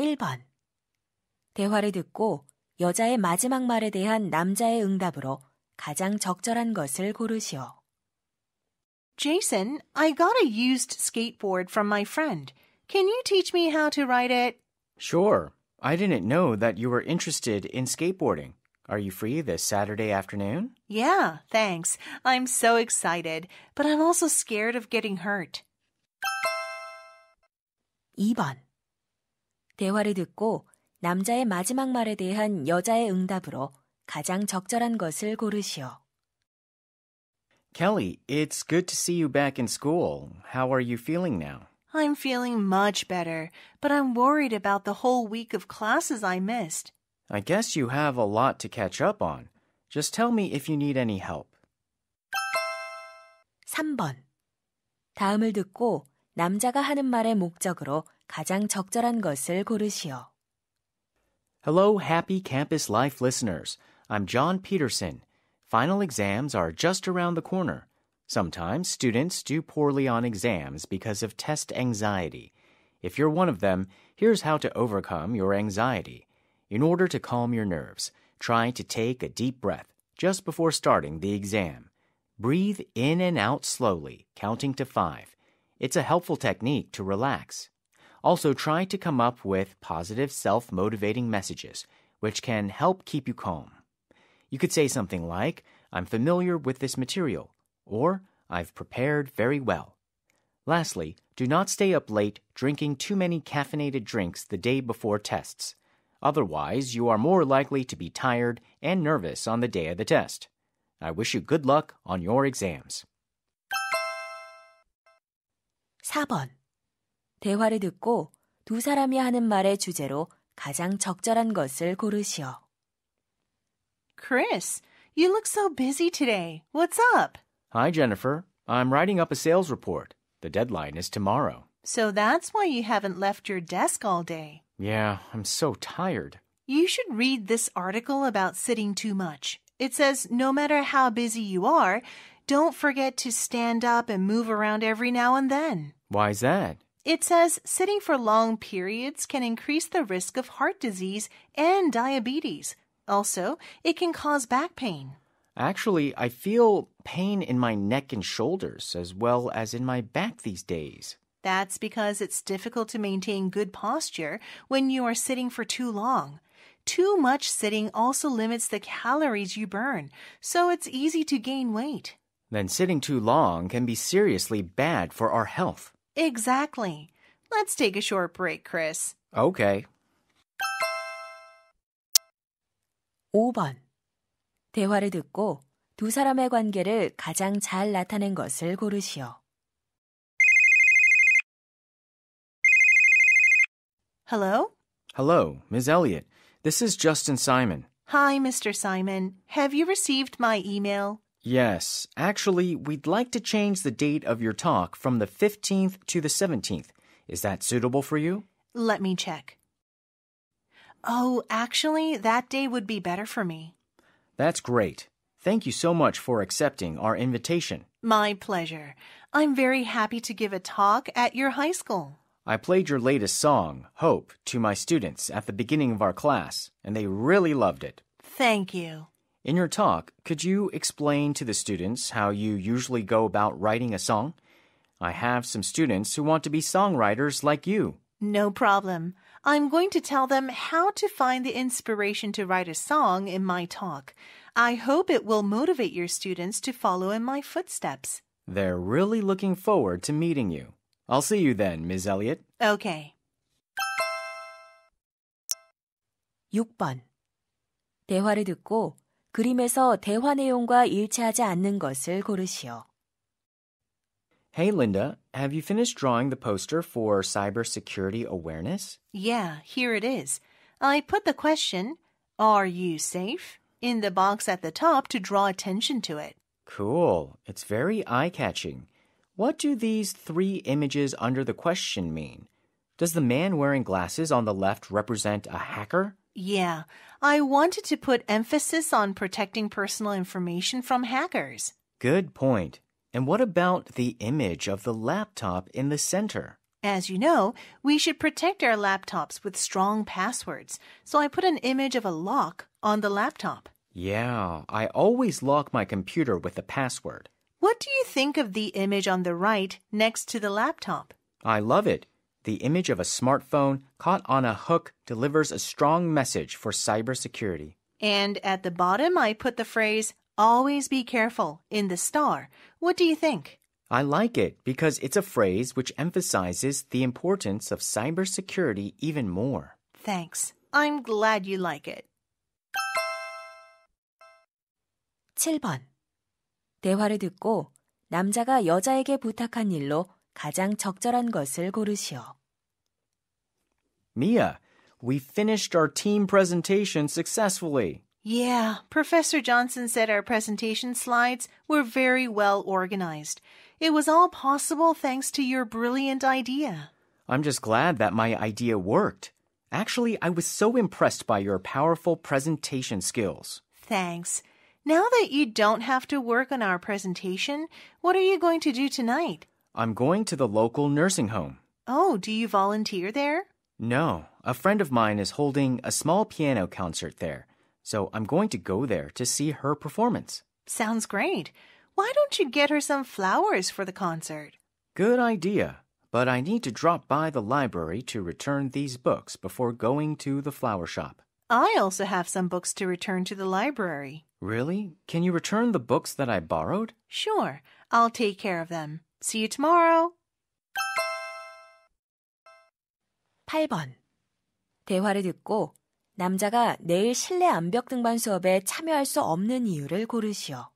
1번. 대화를 듣고 여자의 마지막 말에 대한 남자의 응답으로 가장 적절한 것을 고르시오. Jason, I got a used skateboard from my friend. Can you teach me how to ride it? Sure. I didn't know that you were interested in skateboarding. Are you free this Saturday afternoon? Yeah, thanks. I'm so excited, but I'm also scared of getting hurt. 2번 대화를 듣고 남자의 마지막 말에 대한 여자의 응답으로 가장 적절한 것을 고르시오. Kelly, it's good to see you back in school. How are you feeling now? I'm feeling much better, but I'm worried about the whole week of classes I missed. I guess you have a lot to catch up on. Just tell me if you need any help. 3번. 다음을 듣고 남자가 하는 말의 목적으로 가장 적절한 것을 고르시오. Hello, happy campus life listeners. I'm John Peterson. Final exams are just around the corner. Sometimes students do poorly on exams because of test anxiety. If you're one of them, here's how to overcome your anxiety. In order to calm your nerves, try to take a deep breath just before starting the exam. Breathe in and out slowly, counting to five. It's a helpful technique to relax. Also, try to come up with positive self motivating messages, which can help keep you calm. You could say something like, I'm familiar with this material, or I've prepared very well. Lastly, do not stay up late drinking too many caffeinated drinks the day before tests. Otherwise, you are more likely to be tired and nervous on the day of the test. I wish you good luck on your exams. 4번. 대화를 듣고 두 사람이 하는 말의 주제로 가장 적절한 것을 고르시오. Chris, you look so busy today. What's up? Hi, Jennifer. I'm writing up a sales report. The deadline is tomorrow. So that's why you haven't left your desk all day. Yeah, I'm so tired. You should read this article about sitting too much. It says no matter how busy you are, don't forget to stand up and move around every now and then. Why is that? It says sitting for long periods can increase the risk of heart disease and diabetes. Also, it can cause back pain. Actually, I feel pain in my neck and shoulders as well as in my back these days. That's because it's difficult to maintain good posture when you are sitting for too long. Too much sitting also limits the calories you burn, so it's easy to gain weight. Then sitting too long can be seriously bad for our health. Exactly. Let's take a short break, Chris. Okay. 5번. 대화를 듣고 두 사람의 관계를 가장 잘 나타낸 것을 고르시오. Hello? Hello, Ms. Elliot. This is Justin Simon. Hi, Mr. Simon. Have you received my email? Yes, actually, we'd like to change the date of your talk from the 15th to the 17th. Is that suitable for you? Let me check. Oh, actually, that day would be better for me. That's great. Thank you so much for accepting our invitation. My pleasure. I'm very happy to give a talk at your high school. I played your latest song, Hope, to my students at the beginning of our class, and they really loved it. Thank you. In your talk, could you explain to the students how you usually go about writing a song? I have some students who want to be songwriters like you. No problem. I'm going to tell them how to find the inspiration to write a song in my talk. I hope it will motivate your students to follow in my footsteps. They're really looking forward to meeting you. I'll see you then, Ms. Elliot. Okay. 6번 대화를 듣고 그림에서 대화 내용과 일치하지 않는 것을 고르시오. Hey Linda, have you finished drawing the poster for cybersecurity awareness? Yeah, here it is. I put the question, Are you safe? in the box at the top to draw attention to it. Cool. It's very eye catching. What do these three images under the question mean? Does the man wearing glasses on the left represent a hacker? Yeah, I wanted to put emphasis on protecting personal information from hackers. Good point. And what about the image of the laptop in the center? As you know, we should protect our laptops with strong passwords, so I put an image of a lock on the laptop. Yeah, I always lock my computer with a password. What do you think of the image on the right next to the laptop? I love it. The image of a smartphone caught on a hook delivers a strong message for cybersecurity. And at the bottom, I put the phrase, always be careful, in the star. What do you think? I like it because it's a phrase which emphasizes the importance of cybersecurity even more. Thanks. I'm glad you like it. 7번. 대화를 듣고 남자가 여자에게 부탁한 일로 가장 적절한 것을 고르시오. Mia, we finished our team presentation successfully. Yeah, Professor Johnson said our presentation slides were very well organized. It was all possible thanks to your brilliant idea. I'm just glad that my idea worked. Actually, I was so impressed by your powerful presentation skills. Thanks. Now that you don't have to work on our presentation, what are you going to do tonight? I'm going to the local nursing home. Oh, do you volunteer there? No, a friend of mine is holding a small piano concert there, so I'm going to go there to see her performance. Sounds great. Why don't you get her some flowers for the concert? Good idea, but I need to drop by the library to return these books before going to the flower shop. I also have some books to return to the library. Really? Can you return the books that I borrowed? Sure, I'll take care of them. See you tomorrow. 8번. 대화를 듣고 남자가 내일 실내 암벽 등반 수업에 참여할 수 없는 이유를 고르시오.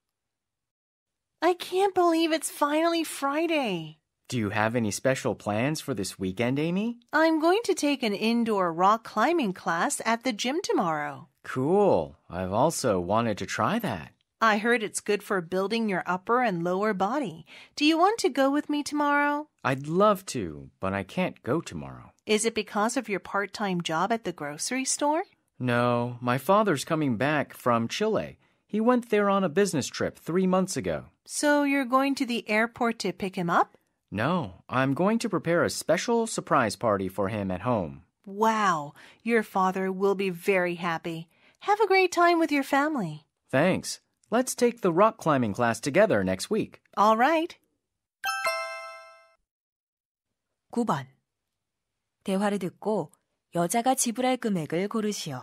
I can't believe it's finally Friday. Do you have any special plans for this weekend, Amy? I'm going to take an indoor rock climbing class at the gym tomorrow. Cool. I've also wanted to try that. I heard it's good for building your upper and lower body. Do you want to go with me tomorrow? I'd love to, but I can't go tomorrow. Is it because of your part time job at the grocery store? No, my father's coming back from Chile. He went there on a business trip three months ago. So you're going to the airport to pick him up? No, I'm going to prepare a special surprise party for him at home. Wow, your father will be very happy. Have a great time with your family. Thanks. Let's take the rock climbing class together next week. All right. 9번. 대화를 듣고 여자가 지불할 금액을 고르시오.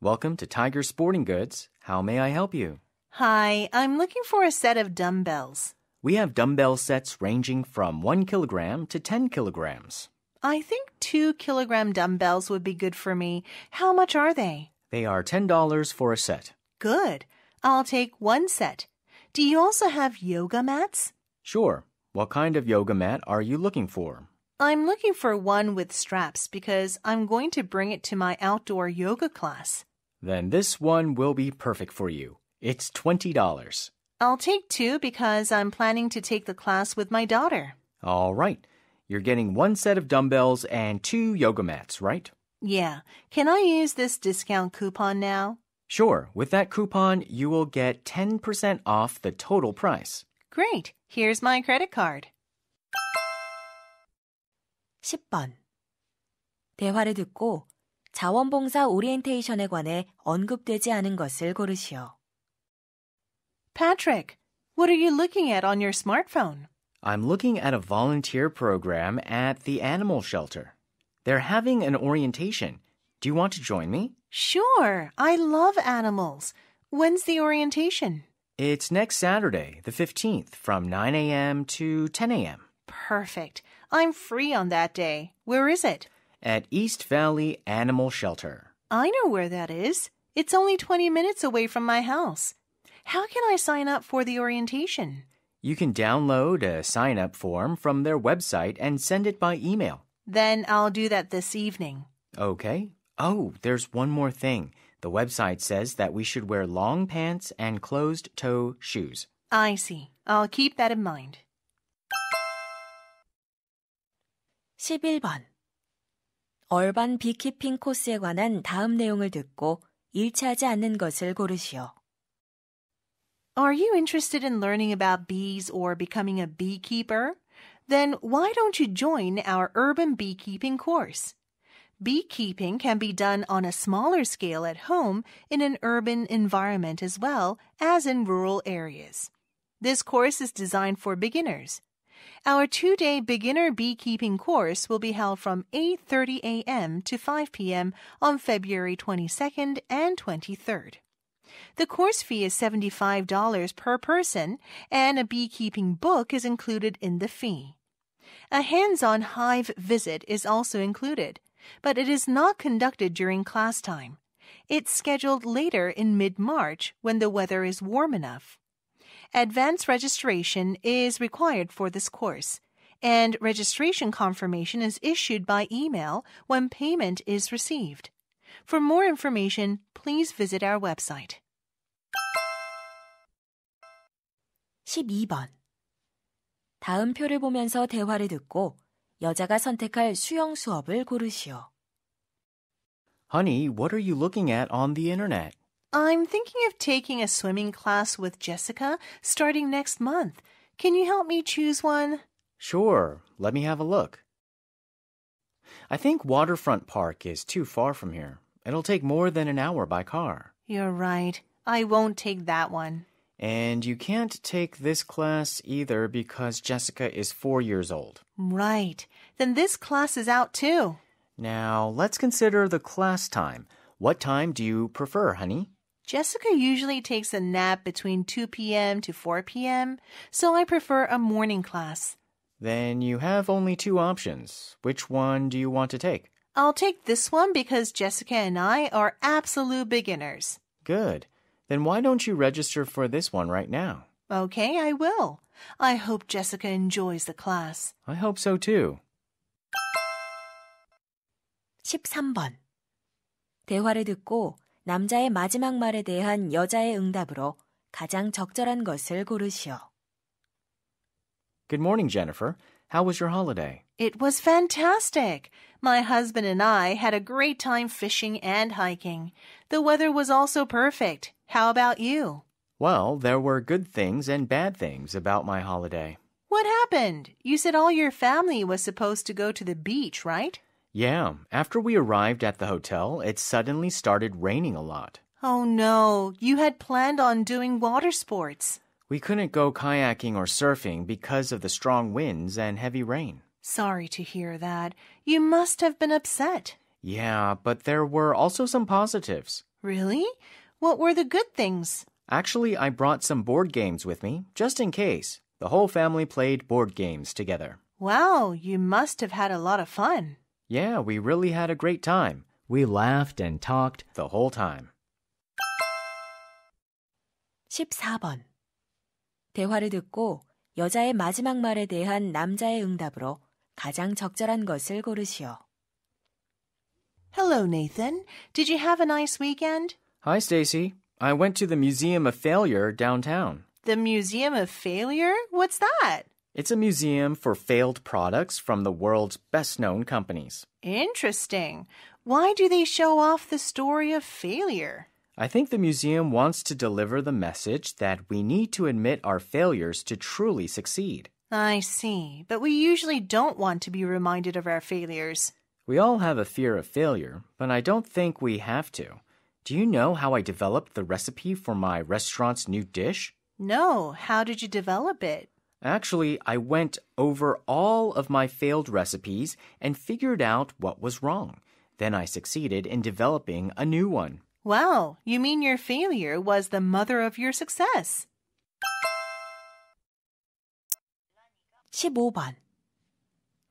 Welcome to Tiger Sporting Goods. How may I help you? Hi, I'm looking for a set of dumbbells. We have dumbbell sets ranging from 1 kilogram to 10 kilograms. I think 2 kilogram dumbbells would be good for me. How much are they? They are $10 for a set. Good. I'll take one set. Do you also have yoga mats? Sure. What kind of yoga mat are you looking for? I'm looking for one with straps because I'm going to bring it to my outdoor yoga class. Then this one will be perfect for you. It's $20. I'll take two because I'm planning to take the class with my daughter. All right. You're getting one set of dumbbells and two yoga mats, right? Yeah. Can I use this discount coupon now? Sure, with that coupon, you will get 10% off the total price. Great. Here's my credit card. 10번. 대화를 듣고 자원봉사 오리엔테이션에 관해 언급되지 않은 것을 고르시오. Patrick, what are you looking at on your smartphone? I'm looking at a volunteer program at the animal shelter. They're having an orientation. Do you want to join me? Sure, I love animals. When's the orientation? It's next Saturday, the 15th, from 9 a.m. to 10 a.m. Perfect. I'm free on that day. Where is it? At East Valley Animal Shelter. I know where that is. It's only 20 minutes away from my house. How can I sign up for the orientation? You can download a sign up form from their website and send it by email. Then I'll do that this evening. Okay. Oh, there's one more thing. The website says that we should wear long pants and closed toe shoes. I see. I'll keep that in mind. 11번. 얼반 비키핑 코스에 관한 다음 내용을 듣고 일치하지 않는 것을 고르시오. Are you interested in learning about bees or becoming a beekeeper? Then why don't you join our urban beekeeping course? Beekeeping can be done on a smaller scale at home in an urban environment as well as in rural areas. This course is designed for beginners. Our two-day beginner beekeeping course will be held from 8:30 a.m. to 5 p.m. on February 22nd and 23rd. The course fee is $75 per person, and a beekeeping book is included in the fee. A hands on hive visit is also included, but it is not conducted during class time. It's scheduled later in mid March when the weather is warm enough. Advance registration is required for this course, and registration confirmation is issued by email when payment is received. For more information, please visit our website. 12번 다음 표를 보면서 대화를 듣고 여자가 선택할 수영 수업을 고르시오. Honey, what are you looking at on the internet? I'm thinking of taking a swimming class with Jessica starting next month. Can you help me choose one? Sure. Let me have a look. I think Waterfront Park is too far from here. It'll take more than an hour by car. You're right. I won't take that one. And you can't take this class either because Jessica is four years old. Right. Then this class is out too. Now, let's consider the class time. What time do you prefer, honey? Jessica usually takes a nap between 2 p.m. to 4 p.m., so I prefer a morning class. Then you have only two options. Which one do you want to take? I'll take this one because Jessica and I are absolute beginners. Good. Then why don't you register for this one right now? Okay, I will. I hope Jessica enjoys the class. I hope so too. 13번. 대화를 듣고 남자의 마지막 말에 대한 여자의 응답으로 가장 적절한 것을 고르시오. Good morning, Jennifer. How was your holiday? It was fantastic. My husband and I had a great time fishing and hiking. The weather was also perfect. How about you? Well, there were good things and bad things about my holiday. What happened? You said all your family was supposed to go to the beach, right? Yeah. After we arrived at the hotel, it suddenly started raining a lot. Oh no, you had planned on doing water sports. We couldn't go kayaking or surfing because of the strong winds and heavy rain. Sorry to hear that. You must have been upset. Yeah, but there were also some positives. Really? What were the good things? Actually, I brought some board games with me, just in case. The whole family played board games together. Wow, you must have had a lot of fun. Yeah, we really had a great time. We laughed and talked the whole time. 14번. 대화를 듣고 여자의 마지막 말에 대한 남자의 응답으로 가장 적절한 것을 고르시오. Hello, Nathan. Did you have a nice weekend? Hi, Stacy. I went to the Museum of Failure downtown. The Museum of Failure? What's that? It's a museum for failed products from the world's best known companies. Interesting. Why do they show off the story of failure? I think the museum wants to deliver the message that we need to admit our failures to truly succeed. I see, but we usually don't want to be reminded of our failures. We all have a fear of failure, but I don't think we have to. Do you know how I developed the recipe for my restaurant's new dish? No. How did you develop it? Actually, I went over all of my failed recipes and figured out what was wrong. Then I succeeded in developing a new one. Wow, you mean your failure was the mother of your success? 15번.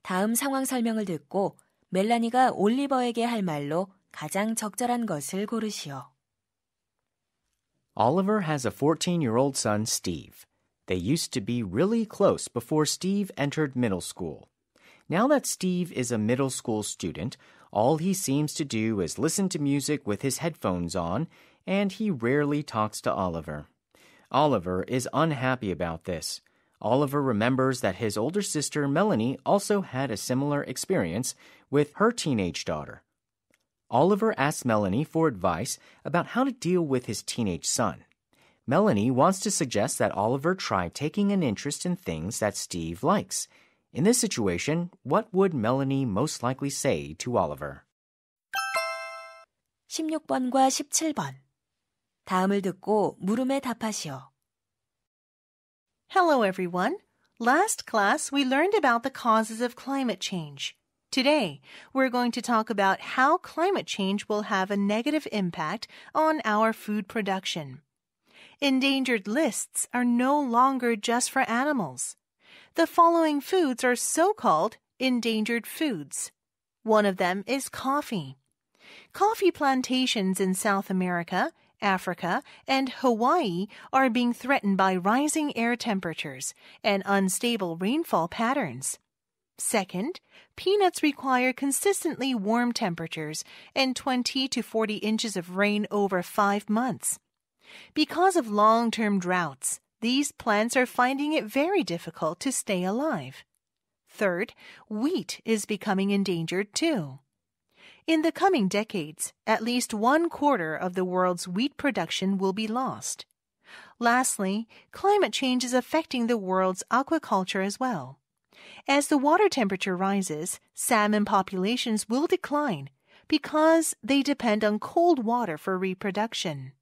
다음 상황 설명을 듣고 멜라니가 올리버에게 할 말로 가장 적절한 것을 고르시오. Oliver has a 14-year-old son, Steve. They used to be really close before Steve entered middle school. Now that Steve is a middle school student, all he seems to do is listen to music with his headphones on, and he rarely talks to Oliver. Oliver is unhappy about this. Oliver remembers that his older sister Melanie also had a similar experience with her teenage daughter. Oliver asks Melanie for advice about how to deal with his teenage son. Melanie wants to suggest that Oliver try taking an interest in things that Steve likes. In this situation, what would Melanie most likely say to Oliver? 16번과 17번. 다음을 듣고 물음에 답하시오. Hello everyone. Last class we learned about the causes of climate change. Today, we're going to talk about how climate change will have a negative impact on our food production. Endangered lists are no longer just for animals. The following foods are so called endangered foods. One of them is coffee. Coffee plantations in South America, Africa, and Hawaii are being threatened by rising air temperatures and unstable rainfall patterns. Second, Peanuts require consistently warm temperatures and 20 to 40 inches of rain over five months. Because of long term droughts, these plants are finding it very difficult to stay alive. Third, wheat is becoming endangered too. In the coming decades, at least one quarter of the world's wheat production will be lost. Lastly, climate change is affecting the world's aquaculture as well. As the water temperature rises, salmon populations will decline because they depend on cold water for reproduction.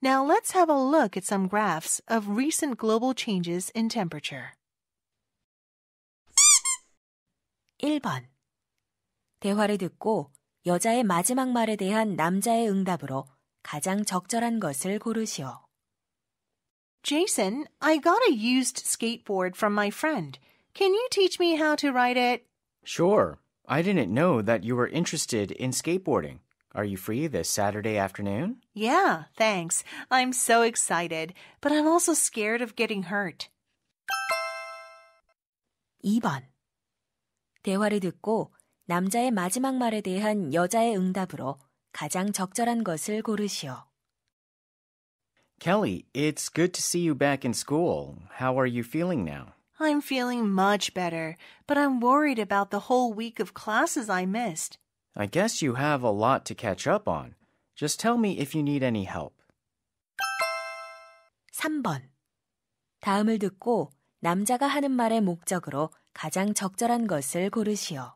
Now let's have a look at some graphs of recent global changes in temperature. 1번 대화를 듣고 여자의 마지막 말에 대한 남자의 응답으로 가장 적절한 것을 고르시오. Jason, I got a used skateboard from my friend. Can you teach me how to ride it? Sure. I didn't know that you were interested in skateboarding. Are you free this Saturday afternoon? Yeah, thanks. I'm so excited, but I'm also scared of getting hurt. 2번. 대화를 듣고 남자의 마지막 말에 대한 여자의 응답으로 가장 적절한 것을 고르시오. Kelly, it's good to see you back in school. How are you feeling now? I'm feeling much better, but I'm worried about the whole week of classes I missed. I guess you have a lot to catch up on. Just tell me if you need any help. 3번. 다음을 듣고 남자가 하는 말의 목적으로 가장 적절한 것을 고르시오.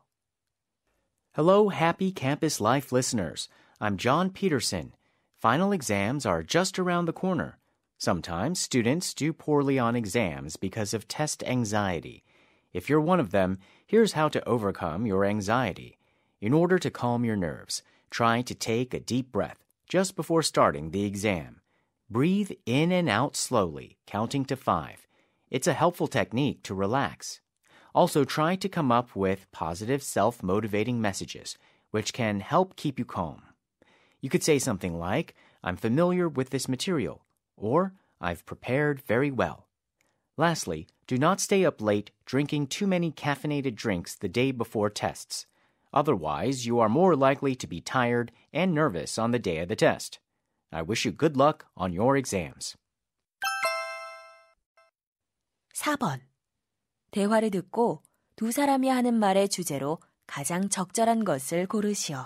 Hello, happy campus life listeners. I'm John Peterson. Final exams are just around the corner. Sometimes students do poorly on exams because of test anxiety. If you're one of them, here's how to overcome your anxiety. In order to calm your nerves, try to take a deep breath just before starting the exam. Breathe in and out slowly, counting to five. It's a helpful technique to relax. Also, try to come up with positive self motivating messages, which can help keep you calm. You could say something like, I'm familiar with this material or I've prepared very well. Lastly, do not stay up late drinking too many caffeinated drinks the day before tests. Otherwise, you are more likely to be tired and nervous on the day of the test. I wish you good luck on your exams. 4번. 대화를 듣고 두 사람이 하는 말의 주제로 가장 적절한 것을 고르시오.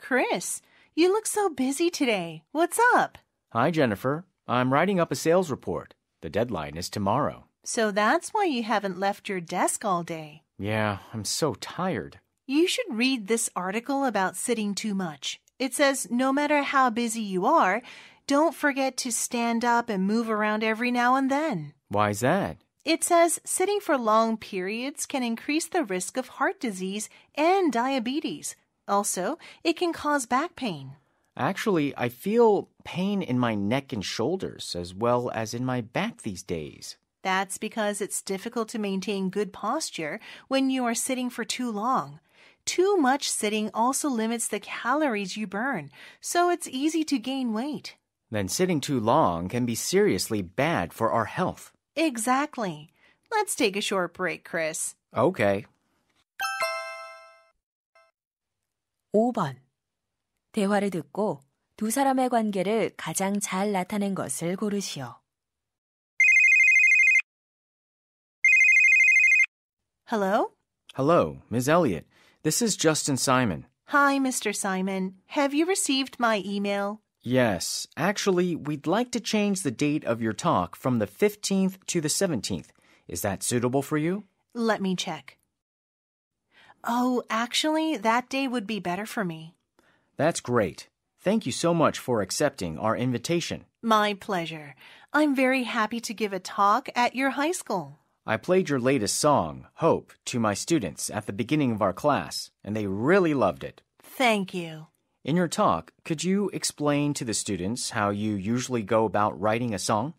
Chris, you look so busy today. What's up? Hi, Jennifer. I'm writing up a sales report. The deadline is tomorrow. So that's why you haven't left your desk all day. Yeah, I'm so tired. You should read this article about sitting too much. It says no matter how busy you are, don't forget to stand up and move around every now and then. Why's that? It says sitting for long periods can increase the risk of heart disease and diabetes. Also, it can cause back pain. Actually, I feel pain in my neck and shoulders, as well as in my back these days. That's because it's difficult to maintain good posture when you are sitting for too long. Too much sitting also limits the calories you burn, so it's easy to gain weight. Then sitting too long can be seriously bad for our health. Exactly. Let's take a short break, Chris. Okay. 5번. 대화를 듣고 두 사람의 관계를 가장 잘 나타낸 것을 고르시오. Hello? Hello, Ms. Elliot. This is Justin Simon. Hi, Mr. Simon. Have you received my email? Yes. Actually, we'd like to change the date of your talk from the 15th to the 17th. Is that suitable for you? Let me check. Oh, actually, that day would be better for me. That's great. Thank you so much for accepting our invitation. My pleasure. I'm very happy to give a talk at your high school. I played your latest song, Hope, to my students at the beginning of our class, and they really loved it. Thank you. In your talk, could you explain to the students how you usually go about writing a song?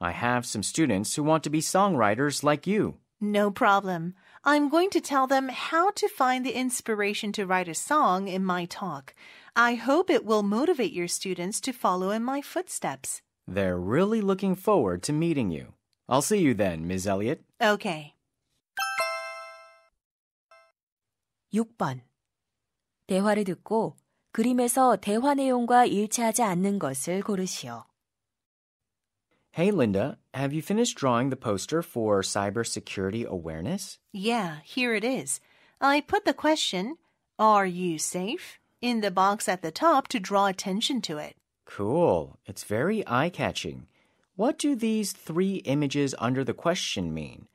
I have some students who want to be songwriters like you. No problem. I'm going to tell them how to find the inspiration to write a song in my talk. I hope it will motivate your students to follow in my footsteps. They're really looking forward to meeting you. I'll see you then, Ms. Elliot. Okay. 6번. 대화를 듣고 그림에서 대화 내용과 일치하지 않는 것을 고르시오. Hey, Linda, have you finished drawing the poster for cybersecurity awareness? Yeah, here it is. I put the question Are you safe? in the box at the top to draw attention to it. Cool. It's very eye catching. What do these three images under the question mean?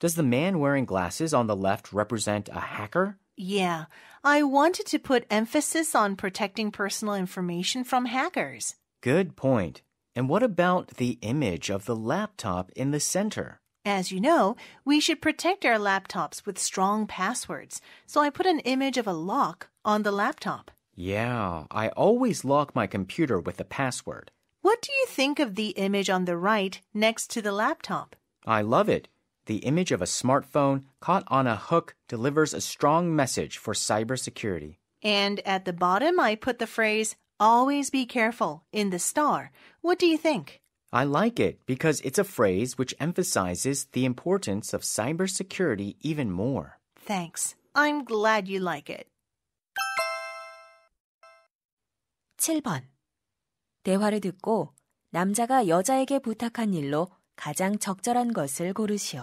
Does the man wearing glasses on the left represent a hacker? Yeah, I wanted to put emphasis on protecting personal information from hackers. Good point. And what about the image of the laptop in the center? As you know, we should protect our laptops with strong passwords, so I put an image of a lock on the laptop. Yeah, I always lock my computer with a password. What do you think of the image on the right next to the laptop? I love it. The image of a smartphone caught on a hook delivers a strong message for cybersecurity. And at the bottom, I put the phrase, always be careful, in the star. What do you think? I like it because it's a phrase which emphasizes the importance of cybersecurity even more. Thanks. I'm glad you like it. 7번. 대화를 듣고 남자가 여자에게 부탁한 일로 가장 적절한 것을 고르시오.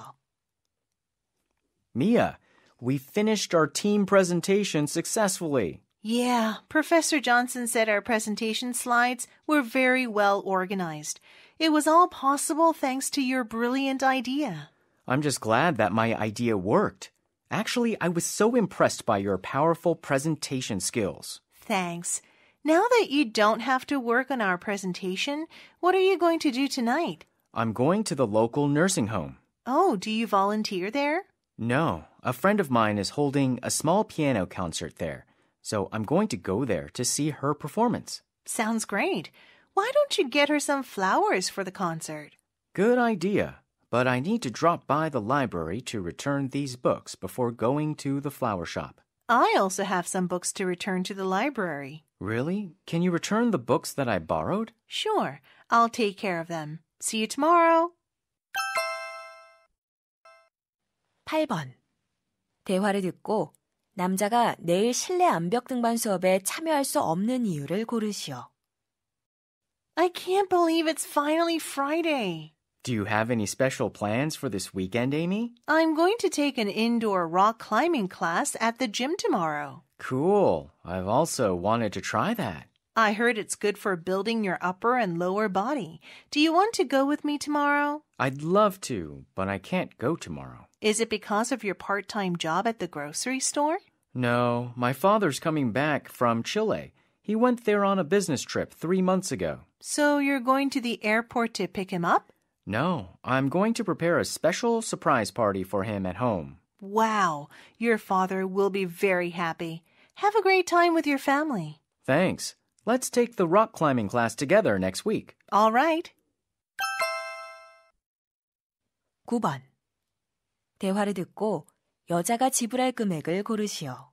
Mia, we finished our team presentation successfully. Yeah, Professor Johnson said our presentation slides were very well organized. It was all possible thanks to your brilliant idea. I'm just glad that my idea worked. Actually, I was so impressed by your powerful presentation skills. Thanks. Now that you don't have to work on our presentation, what are you going to do tonight? I'm going to the local nursing home. Oh, do you volunteer there? No, a friend of mine is holding a small piano concert there, so I'm going to go there to see her performance. Sounds great. Why don't you get her some flowers for the concert? Good idea, but I need to drop by the library to return these books before going to the flower shop. I also have some books to return to the library. Really? Can you return the books that I borrowed? Sure. I'll take care of them. See you tomorrow. 8번. 대화를 듣고 남자가 내일 실내 암벽 등반 수업에 참여할 수 없는 이유를 고르시오. I can't believe it's finally Friday. Do you have any special plans for this weekend, Amy? I'm going to take an indoor rock climbing class at the gym tomorrow. Cool. I've also wanted to try that. I heard it's good for building your upper and lower body. Do you want to go with me tomorrow? I'd love to, but I can't go tomorrow. Is it because of your part time job at the grocery store? No, my father's coming back from Chile. He went there on a business trip three months ago. So you're going to the airport to pick him up? No, I'm going to prepare a special surprise party for him at home. Wow, your father will be very happy. Have a great time with your family. Thanks. Let's take the rock climbing class together next week. All right. 9번. 대화를 듣고 여자가 지불할 금액을 고르시오.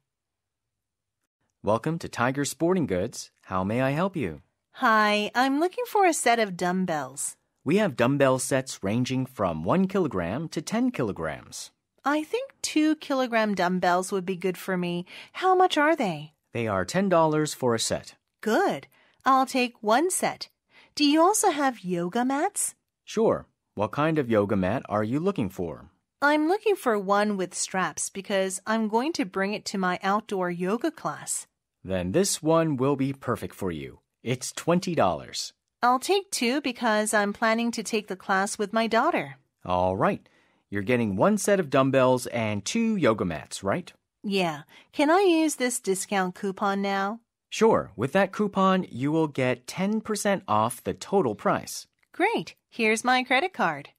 Welcome to Tiger Sporting Goods. How may I help you? Hi, I'm looking for a set of dumbbells. We have dumbbell sets ranging from 1 kilogram to 10 kilograms. I think two kilogram dumbbells would be good for me. How much are they? They are $10 for a set. Good. I'll take one set. Do you also have yoga mats? Sure. What kind of yoga mat are you looking for? I'm looking for one with straps because I'm going to bring it to my outdoor yoga class. Then this one will be perfect for you. It's $20. I'll take two because I'm planning to take the class with my daughter. All right. You're getting one set of dumbbells and two yoga mats, right? Yeah. Can I use this discount coupon now? Sure. With that coupon, you will get 10% off the total price. Great. Here's my credit card.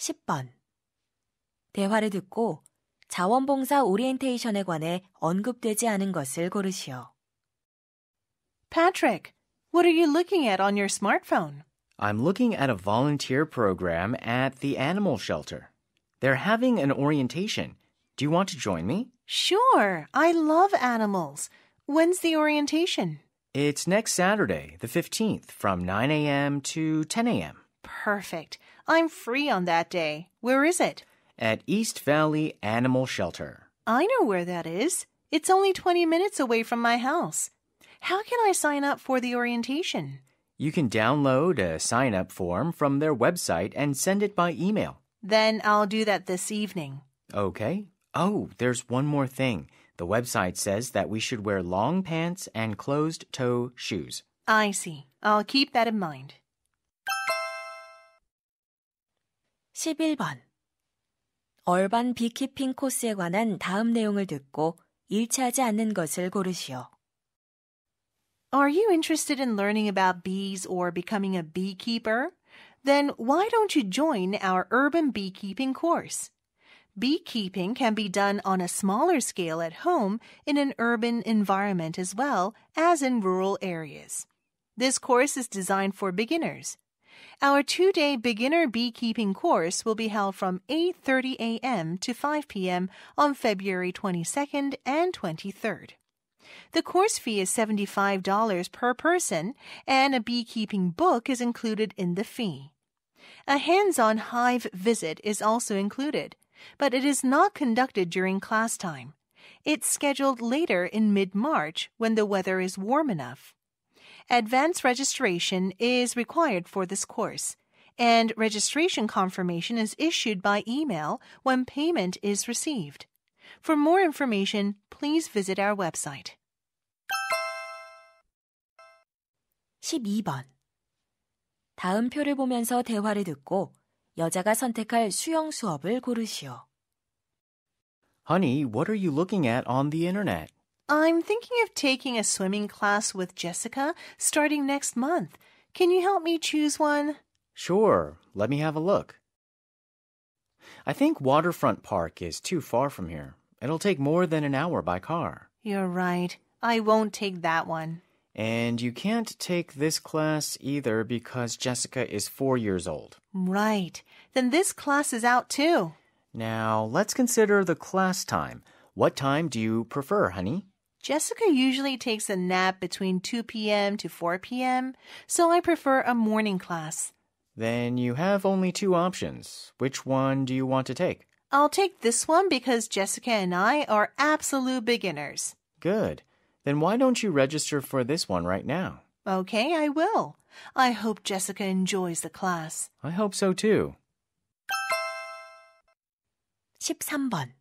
10번. 대화를 듣고 자원봉사 오리엔테이션에 관해 언급되지 않은 것을 고르시오. Patrick, what are you looking at on your smartphone? I'm looking at a volunteer program at the animal shelter. They're having an orientation. Do you want to join me? Sure. I love animals. When's the orientation? It's next Saturday, the 15th, from 9 a.m. to 10 a.m. Perfect. I'm free on that day. Where is it? At East Valley Animal Shelter. I know where that is. It's only 20 minutes away from my house. How can I sign up for the orientation? You can download a sign up form from their website and send it by email. Then I'll do that this evening. Okay. Oh, there's one more thing. The website says that we should wear long pants and closed toe shoes. I see. I'll keep that in mind. 11번. 얼반 비키핑 코스에 관한 다음 내용을 듣고 일치하지 않는 것을 고르시오. Are you interested in learning about bees or becoming a beekeeper? Then why don't you join our urban beekeeping course? Beekeeping can be done on a smaller scale at home in an urban environment as well as in rural areas. This course is designed for beginners. Our two-day beginner beekeeping course will be held from 8:30 a.m. to 5 p.m. on February 22nd and 23rd. The course fee is $75 per person, and a beekeeping book is included in the fee. A hands on hive visit is also included, but it is not conducted during class time. It's scheduled later in mid March when the weather is warm enough. Advance registration is required for this course, and registration confirmation is issued by email when payment is received. For more information, please visit our website. 12번. 다음 표를 보면서 대화를 듣고 여자가 선택할 수영 수업을 고르시오. Honey, what are you looking at on the internet? I'm thinking of taking a swimming class with Jessica starting next month. Can you help me choose one? Sure. Let me have a look. I think Waterfront Park is too far from here. It'll take more than an hour by car. You're right. I won't take that one. And you can't take this class either because Jessica is four years old. Right. Then this class is out too. Now, let's consider the class time. What time do you prefer, honey? Jessica usually takes a nap between 2 p.m. to 4 p.m., so I prefer a morning class. Then you have only two options. Which one do you want to take? I'll take this one because Jessica and I are absolute beginners. Good. Then why don't you register for this one right now? Okay, I will. I hope Jessica enjoys the class. I hope so too. 13번.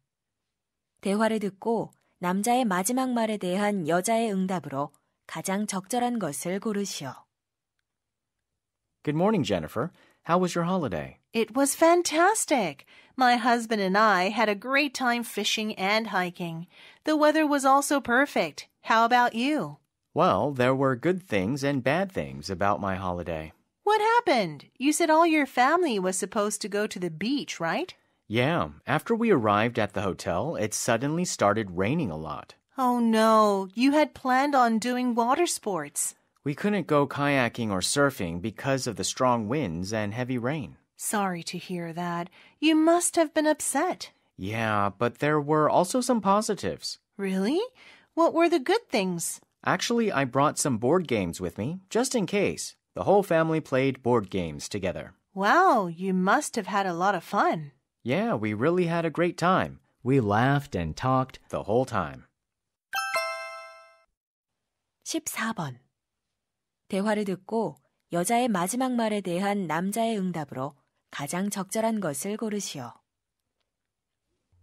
대화를 듣고 남자의 마지막 말에 대한 여자의 응답으로 가장 적절한 것을 고르시오. Good morning, Jennifer. How was your holiday? It was fantastic. My husband and I had a great time fishing and hiking. The weather was also perfect. How about you? Well, there were good things and bad things about my holiday. What happened? You said all your family was supposed to go to the beach, right? Yeah. After we arrived at the hotel, it suddenly started raining a lot. Oh no, you had planned on doing water sports. We couldn't go kayaking or surfing because of the strong winds and heavy rain. Sorry to hear that. You must have been upset. Yeah, but there were also some positives. Really? What were the good things? Actually, I brought some board games with me, just in case. The whole family played board games together. Wow, you must have had a lot of fun. Yeah, we really had a great time. We laughed and talked the whole time. 14번. 대화를 듣고 여자의 마지막 말에 대한 남자의 응답으로 가장 적절한 것을 고르시오.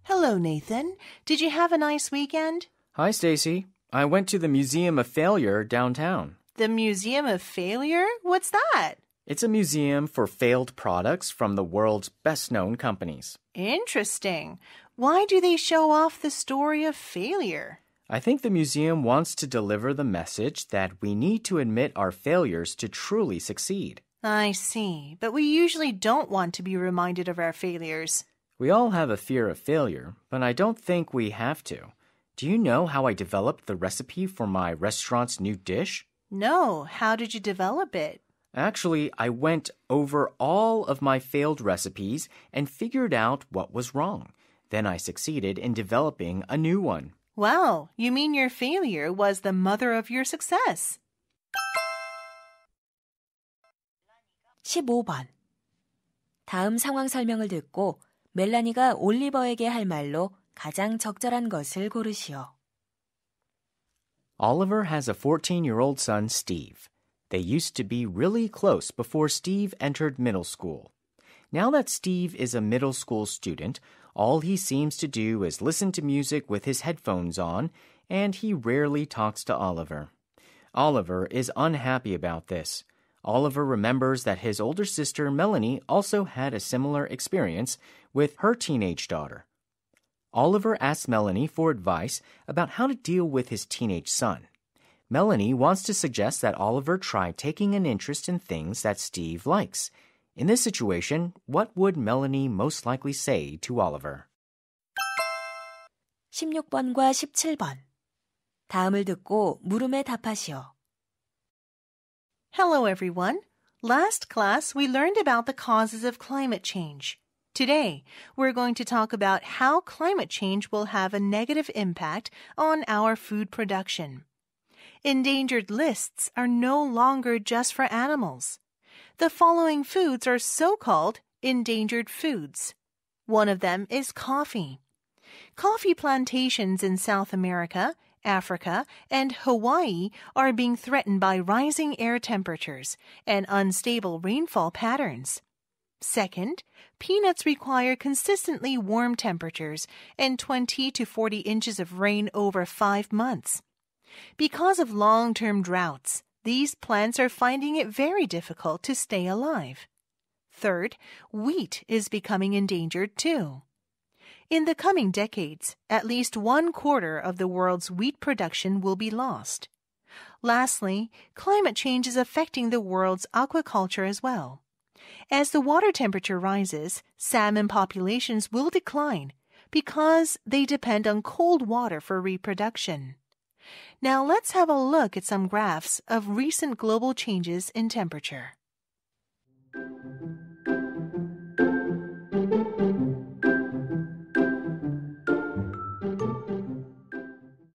Hello, Nathan. Did you have a nice weekend? Hi, Stacy. I went to the Museum of Failure downtown. The Museum of Failure? What's that? It's a museum for failed products from the world's best known companies. Interesting. Why do they show off the story of failure? I think the museum wants to deliver the message that we need to admit our failures to truly succeed. I see, but we usually don't want to be reminded of our failures. We all have a fear of failure, but I don't think we have to. Do you know how I developed the recipe for my restaurant's new dish? No, how did you develop it? Actually, I went over all of my failed recipes and figured out what was wrong. Then I succeeded in developing a new one. Wow, you mean your failure was the mother of your success? 15번. 다음 상황 설명을 듣고 멜라니가 올리버에게 할 말로 가장 적절한 것을 고르시오. Oliver has a 14-year-old son, Steve. They used to be really close before Steve entered middle school. Now that Steve is a middle school student, all he seems to do is listen to music with his headphones on, and he rarely talks to Oliver. Oliver is unhappy about this. Oliver remembers that his older sister, Melanie, also had a similar experience with her teenage daughter. Oliver asks Melanie for advice about how to deal with his teenage son. Melanie wants to suggest that Oliver try taking an interest in things that Steve likes. In this situation, what would Melanie most likely say to Oliver? 16번과 17번. 다음을 듣고 물음에 답하시오. Hello, everyone. Last class, we learned about the causes of climate change. Today, we're going to talk about how climate change will have a negative impact on our food production. Endangered lists are no longer just for animals. The following foods are so called endangered foods. One of them is coffee. Coffee plantations in South America Africa, and Hawaii are being threatened by rising air temperatures and unstable rainfall patterns. Second, peanuts require consistently warm temperatures and 20 to 40 inches of rain over five months. Because of long term droughts, these plants are finding it very difficult to stay alive. Third, wheat is becoming endangered too. In the coming decades, at least one quarter of the world's wheat production will be lost. Lastly, climate change is affecting the world's aquaculture as well. As the water temperature rises, salmon populations will decline because they depend on cold water for reproduction. Now let's have a look at some graphs of recent global changes in temperature.